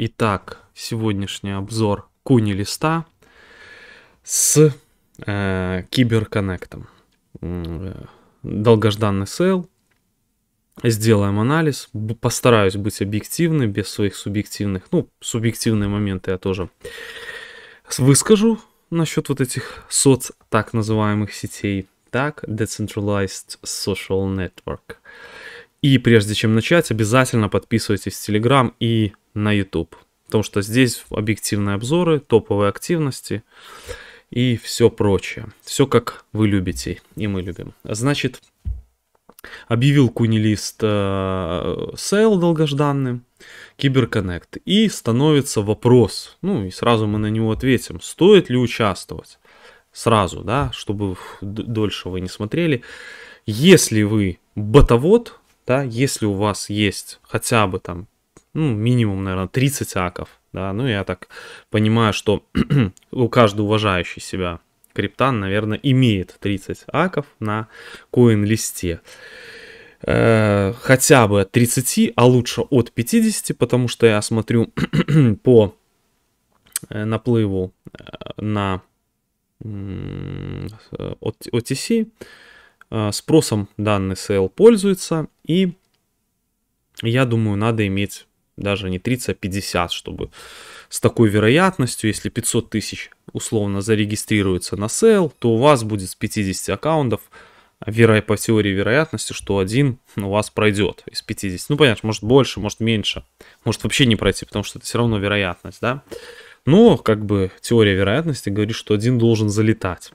Итак, сегодняшний обзор куни листа с э, киберконнектом. Э, долгожданный сейл. Сделаем анализ. Постараюсь быть объективным, без своих субъективных. Ну, субъективные моменты я тоже выскажу насчет вот этих соц так называемых сетей. Так, Decentralized Social Network. И прежде чем начать, обязательно подписывайтесь в Telegram и на YouTube. Потому что здесь объективные обзоры, топовые активности и все прочее. Все как вы любите и мы любим. Значит, объявил Кунилист э, сейл долгожданным, Киберконнект. И становится вопрос, ну и сразу мы на него ответим, стоит ли участвовать сразу, да, чтобы дольше вы не смотрели. Если вы ботовод, да, если у вас есть хотя бы там ну, минимум, наверное, 30 аков, да, ну, я так понимаю, что у каждого уважающий себя криптан, наверное, имеет 30 аков на коин-листе. Э, хотя бы от 30, а лучше от 50, потому что я смотрю по э, наплыву э, на OTC, спросом данный сейл пользуется, и я думаю, надо иметь даже не 30, а 50, чтобы с такой вероятностью, если 500 тысяч условно зарегистрируется на сел, то у вас будет с 50 аккаунтов веро... по теории вероятности, что один у вас пройдет из 50. Ну, понятно, может больше, может меньше, может вообще не пройти, потому что это все равно вероятность, да. Но, как бы, теория вероятности говорит, что один должен залетать.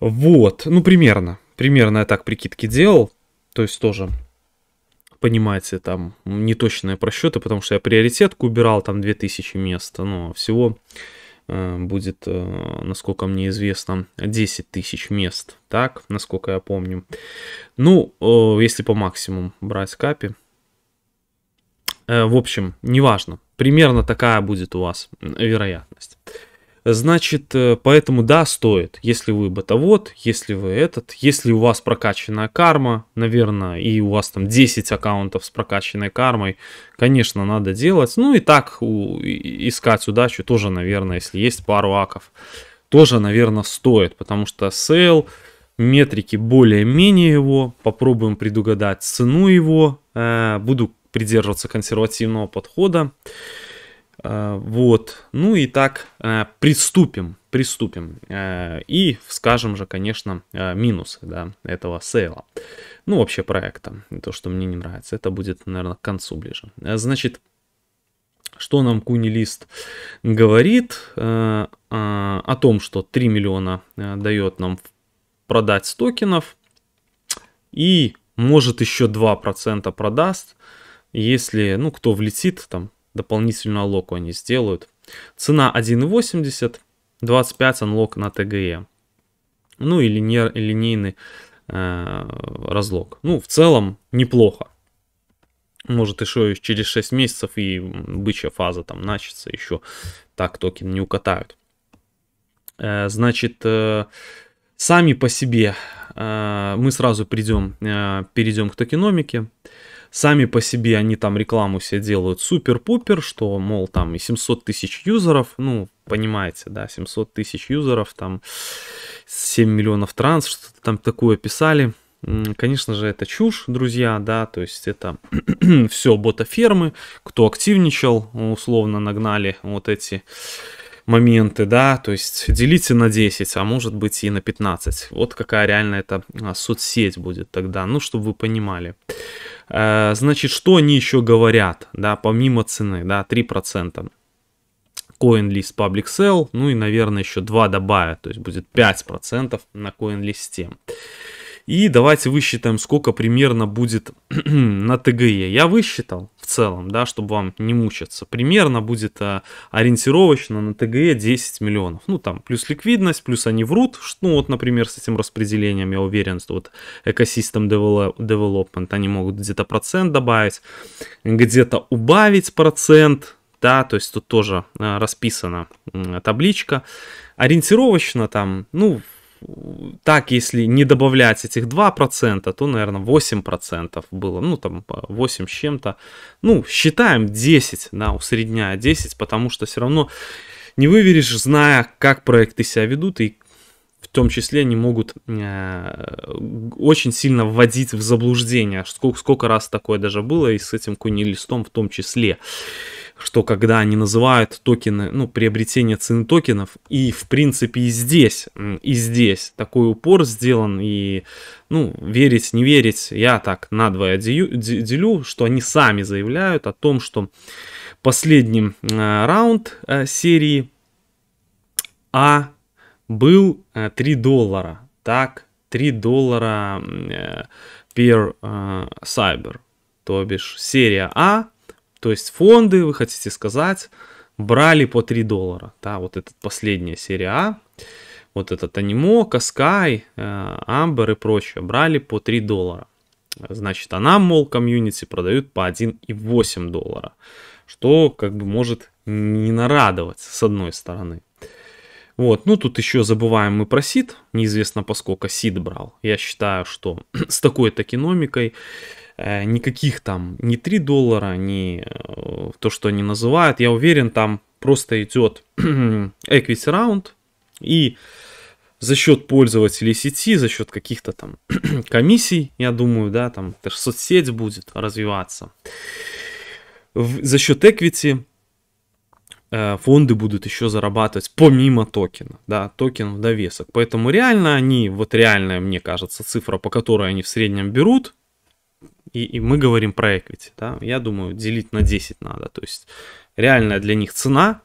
Вот, ну, примерно. Примерно я так прикидки делал. То есть тоже понимаете, э, там неточные просчеты, потому что я приоритетку убирал, там 2000 мест, но всего э, будет, э, насколько мне известно, 10 тысяч мест, так, насколько я помню. Ну, если по максимуму брать капи. В общем, неважно, примерно такая будет у вас вероятность. Значит, э, поэтому да, стоит. Если вы ботовод, если вы этот, если у вас прокачанная карма, наверное, и у вас там 10 аккаунтов с прокачанной кармой, конечно, надо делать. Ну и так у, искать удачу тоже, наверное, если есть пару аков, тоже, наверное, стоит, потому что сейл, метрики более-менее его, попробуем предугадать цену его, э, буду придерживаться консервативного подхода. Э, вот. Ну и так, э, приступим, приступим. Э, и скажем же, конечно, минусы да, этого сейла. Ну, вообще проекта, то, что мне не нравится. Это будет, наверное, к концу ближе. Значит, что нам Кунилист говорит а, о том, что 3 миллиона дает нам продать с токенов. И может еще 2% продаст, если, ну, кто влетит, там, дополнительную алоку они сделают. Цена 1.80, 25 анлок на ТГЕ. Ну и линер линейный э, разлог. Ну, в целом, неплохо. Может, еще через 6 месяцев и бычья фаза там начнется, еще так токен не укатают. Э, значит, э, сами по себе э, мы сразу придем, э, перейдем к токеномике. Э, сами по себе они там рекламу себе делают супер-пупер, что, мол, там и 700 тысяч юзеров, ну, понимаете, да, 700 тысяч юзеров, там 7 миллионов транс, что-то там такое писали. Конечно же, это чушь, друзья, да, то есть это все ботафермы, кто активничал, условно нагнали вот эти моменты, да, то есть делите на 10, а может быть и на 15. Вот какая реально эта соцсеть будет тогда, ну, чтобы вы понимали. Э, значит, что они еще говорят, да, помимо цены, да, 3%. CoinList Public Sell, ну и, наверное, еще 2 добавят, то есть будет 5% на CoinList. И давайте высчитаем, сколько примерно будет на ТГЕ. Я высчитал, целом, да, чтобы вам не мучаться. Примерно будет а, ориентировочно на ТГЭ 10 миллионов. Ну, там, плюс ликвидность, плюс они врут. Ну, вот, например, с этим распределением, я уверен, что вот экосистем development, они могут где-то процент добавить, где-то убавить процент, да, то есть тут тоже а, расписана а, табличка. Ориентировочно там, ну, так, если не добавлять этих 2%, то, наверное, 8% было, ну, там, 8 с чем-то. Ну, считаем 10, да, усредняя 10, потому что все равно не выверишь, зная, как проекты себя ведут и в том числе они могут э, очень сильно вводить в заблуждение, сколько, сколько раз такое даже было и с этим куни-листом в том числе что когда они называют токены, ну, приобретение цены токенов, и, в принципе, и здесь, и здесь такой упор сделан, и, ну, верить, не верить, я так надвое делю, делю что они сами заявляют о том, что последний э, раунд э, серии А был э, 3 доллара, так, 3 доллара э, per э, cyber, то бишь серия А – то есть фонды, вы хотите сказать, брали по 3 доллара. Да, вот эта последняя серия А, вот этот Анимо, Каскай, Амбер э, и прочее, брали по 3 доллара. Значит, а нам, мол, комьюнити продают по 1,8 доллара, что как бы может не нарадовать, с одной стороны. Вот, ну тут еще забываем мы про сид, неизвестно поскольку сид брал. Я считаю, что с такой то экономикой Э, никаких там ни 3 доллара, ни э, то, что они называют. Я уверен, там просто идет equity раунд и за счет пользователей сети, за счет каких-то там комиссий, я думаю, да, там это же соцсеть будет развиваться. за счет equity э, фонды будут еще зарабатывать помимо токена, да, токен в довесок. Поэтому реально они, вот реальная, мне кажется, цифра, по которой они в среднем берут, и, и мы говорим про equity, да, я думаю, делить на 10 надо. То есть реальная для них цена,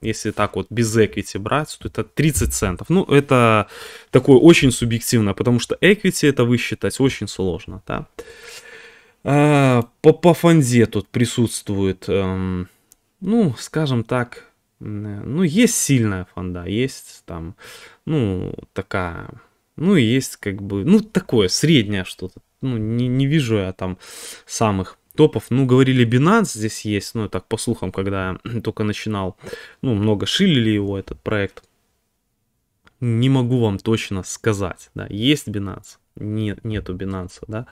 если так вот без equity брать, то это 30 центов. Ну, это такое очень субъективно, потому что equity это высчитать очень сложно, да. А, по, по фонде тут присутствует, эм, ну, скажем так, э, ну, есть сильная фонда, есть там, ну, такая, ну, есть как бы, ну, такое среднее что-то, ну, не, не вижу я там самых топов. Ну, говорили, Binance здесь есть, ну, так по слухам, когда я только начинал. Ну, много шилили его, этот проект. Не могу вам точно сказать, да, есть Binance, нет, нету Binance, да.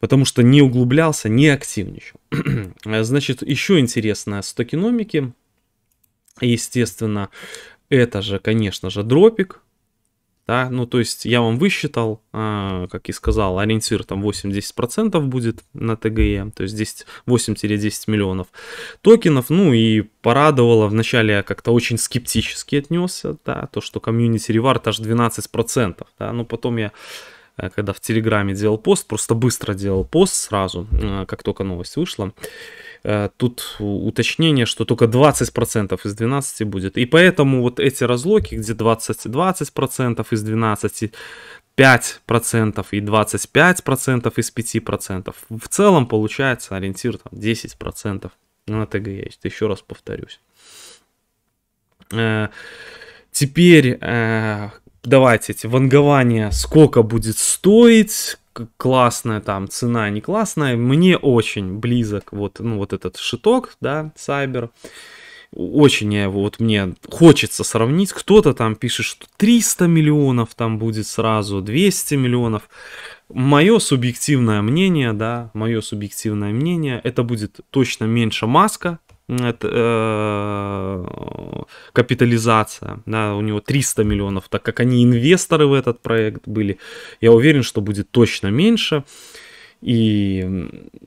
Потому что не углублялся, не активничал. Значит, еще интересное с токеномики. Естественно, это же, конечно же, дропик да, ну то есть я вам высчитал, а, как и сказал, ориентир там 8-10% будет на ТГЕ, то есть 10, 8-10 миллионов токенов, ну и порадовало, вначале я как-то очень скептически отнесся, да, то, что комьюнити ревард аж 12%, да, но ну, потом я Э, когда в Телеграме делал пост, просто быстро делал пост сразу, э, как только новость вышла. Э, тут уточнение, что только 20% из 12 будет. И поэтому вот эти разлоки, где 20, 20% из 12, 5% и 25% из 5%, в целом получается ориентир там, 10% ну, на ТГЕ. Еще раз повторюсь. Теперь давайте эти вангования, сколько будет стоить, классная там цена, не классная. Мне очень близок вот, ну, вот этот шиток, да, Сайбер. Очень я его, вот мне хочется сравнить. Кто-то там пишет, что 300 миллионов там будет сразу, 200 миллионов. Мое субъективное мнение, да, мое субъективное мнение, это будет точно меньше маска, Э, капитализация, да, у него 300 миллионов, так как они инвесторы в этот проект были, я уверен, что будет точно меньше. И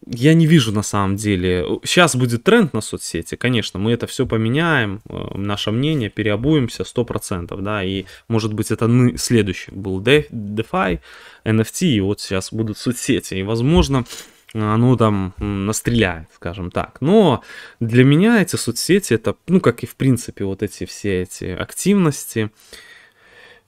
я не вижу на самом деле. Сейчас будет тренд на соцсети, конечно, мы это все поменяем, э, наше мнение, переобуемся 100%, да, и может быть это следующий был DeFi, NFT, а, и вот сейчас будут соцсети, и возможно ну там настреляет, скажем так. Но для меня эти соцсети, это, ну, как и в принципе вот эти все эти активности,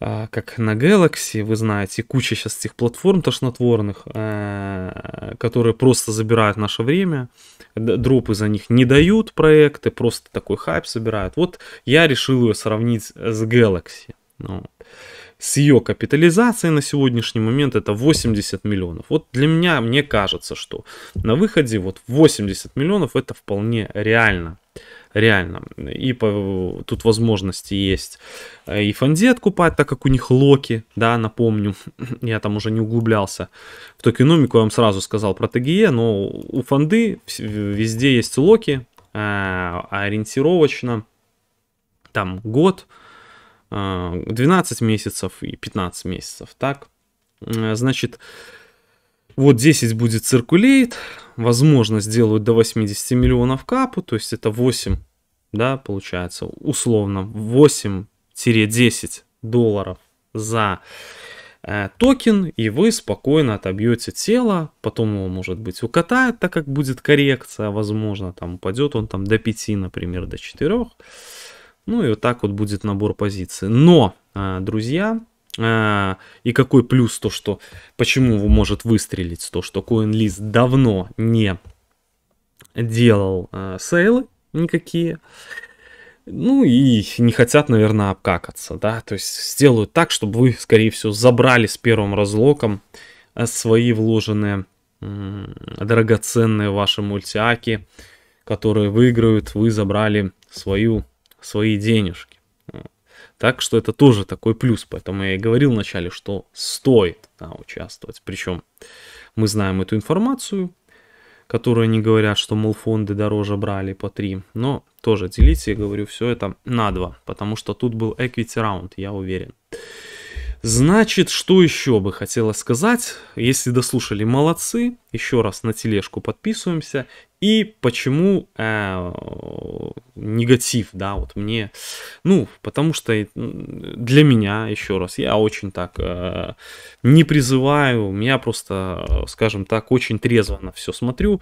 а, как на Galaxy, вы знаете, куча сейчас этих платформ тошнотворных, э, которые просто забирают наше время, дропы за них не дают проекты, просто такой хайп собирают. Вот я решил ее сравнить с Galaxy. Ну, с ее капитализацией на сегодняшний момент это 80 миллионов. Вот для меня, мне кажется, что на выходе вот 80 миллионов это вполне реально. Реально. И по, тут возможности есть э, и фонде купать, так как у них локи, да, напомню, я там уже не углублялся в токеномику, я вам сразу сказал про ТГЕ, но у фонды везде есть локи, э, ориентировочно там год, 12 э, месяцев и 15 месяцев, так? Э, значит, вот 10 будет циркулейт, возможно, сделают до 80 миллионов капу, то есть это 8, да, получается, условно, 8-10 долларов за э, токен, и вы спокойно отобьете тело, потом его, может быть, укатает, так как будет коррекция, возможно, там упадет он там до 5, например, до 4, ну и вот так вот будет набор позиций. Но, а, друзья, а, и какой плюс то, что почему может выстрелить то, что CoinList давно не делал а, сейлы никакие. Ну и не хотят, наверное, обкакаться, да, то есть сделают так, чтобы вы, скорее всего, забрали с первым разлоком свои вложенные драгоценные ваши мультиаки, которые выиграют, вы забрали свою свои денежки. Так что это тоже такой плюс. Поэтому я и говорил вначале, что стоит да, участвовать. Причем мы знаем эту информацию, которую они говорят, что, мол, фонды дороже брали по 3. Но тоже делите, я говорю, все это на 2. Потому что тут был equity раунд, я уверен. Значит, что еще бы хотела сказать? Если дослушали, молодцы. Еще раз на тележку подписываемся. И почему э, негатив, да, вот мне, ну, потому что э, для меня, еще раз, я очень так э, не призываю, меня просто, э, скажем так, очень трезво на все смотрю,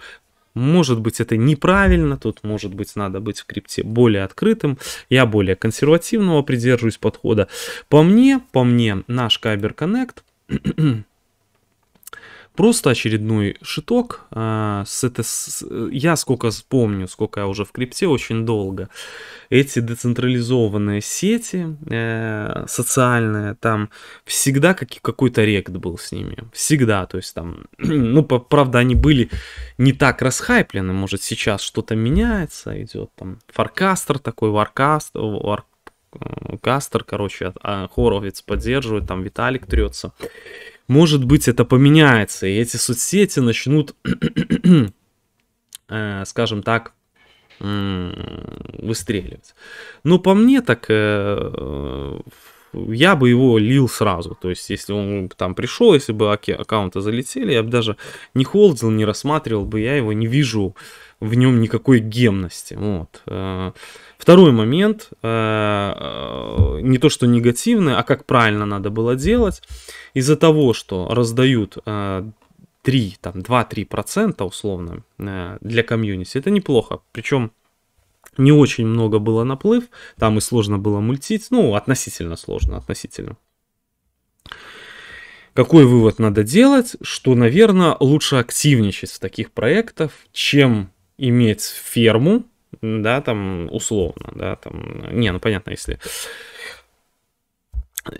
может быть, это неправильно, тут, может быть, надо быть в крипте более открытым. Я более консервативного придерживаюсь подхода. По мне, по мне, наш Кайбер Connect Просто очередной шиток. А, с это, с, я сколько вспомню, сколько я уже в крипте очень долго. Эти децентрализованные сети э, социальные, там всегда как, какой-то рект был с ними. Всегда. То есть там, ну, по, правда, они были не так расхайплены. Может, сейчас что-то меняется, идет там фаркастер такой, варкаст, варк, э, Кастер, короче, а Хоровец поддерживает, там Виталик трется может быть, это поменяется, и эти соцсети начнут, э, скажем так, выстреливать. Но ну, по мне так э, я бы его лил сразу. То есть, если он там пришел, если бы аки, аккаунты залетели, я бы даже не холдил, не рассматривал бы, я его не вижу в нем никакой гемности. Вот. Э, второй момент, э, э, не то что негативный, а как правильно надо было делать. Из-за того, что раздают 3, там 2-3 процента условно для комьюнити, это неплохо. Причем не очень много было наплыв, там и сложно было мультить, ну, относительно сложно, относительно. Какой вывод надо делать? Что, наверное, лучше активничать в таких проектах, чем иметь ферму, да, там, условно, да, там, не, ну, понятно, если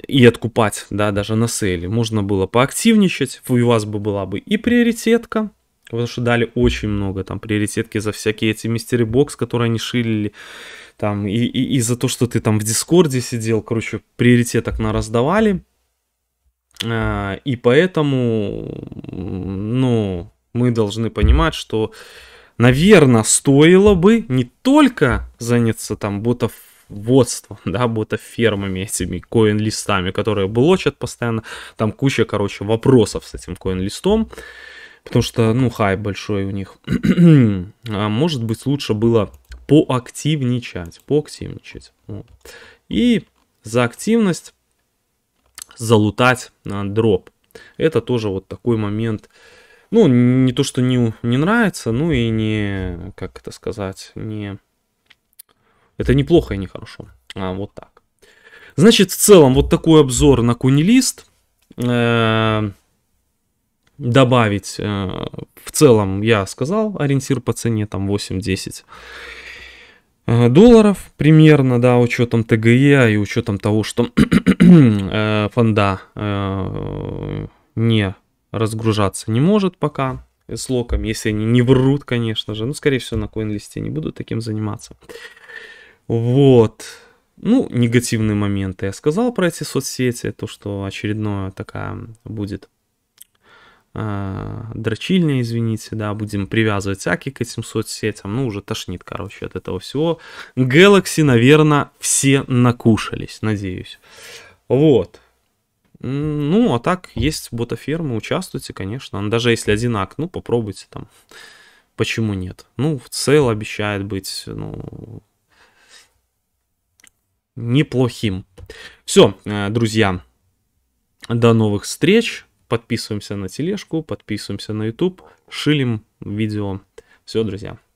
и откупать, да, даже на сейле. Можно было поактивничать, у вас бы была бы и приоритетка, Потому что дали очень много там приоритетки за всякие эти мистери бокс, которые они шили, там, и, и, и за то, что ты там в Дискорде сидел, короче, приоритеток на раздавали. А, и поэтому, ну, мы должны понимать, что, наверное, стоило бы не только заняться там ботов водством, да, ботафермами этими коин-листами, которые блочат постоянно. Там куча, короче, вопросов с этим коин-листом. листом Потому что, ну, хай большой у них. а может быть, лучше было поактивничать. Поактивничать. Вот. И за активность залутать а, дроп. Это тоже вот такой момент. Ну, не то, что не, не нравится, ну и не, как это сказать, не... Это неплохо и нехорошо. А, вот так. Значит, в целом, вот такой обзор на кунилист. Э добавить. Э, в целом я сказал ориентир по цене там 8-10 э, долларов примерно, да, учетом ТГЕ и учетом того, что э, фонда не разгружаться не может пока с локом если они не врут, конечно же. Ну, скорее всего, на коин-листе не буду таким заниматься. Вот. Ну, негативные моменты я сказал про эти соцсети, то, что очередное такая будет Э, дрочильня, извините, да, будем привязывать всякие к этим соцсетям, ну, уже тошнит, короче, от этого всего. Galaxy, наверное, все накушались, надеюсь. Вот. Ну, а так, есть ботафермы, участвуйте, конечно, даже если один акт, ну, попробуйте там, почему нет. Ну, в цел обещает быть, ну, неплохим. Все, э, друзья, до новых встреч. Подписываемся на тележку, подписываемся на YouTube, шилим видео. Все, друзья.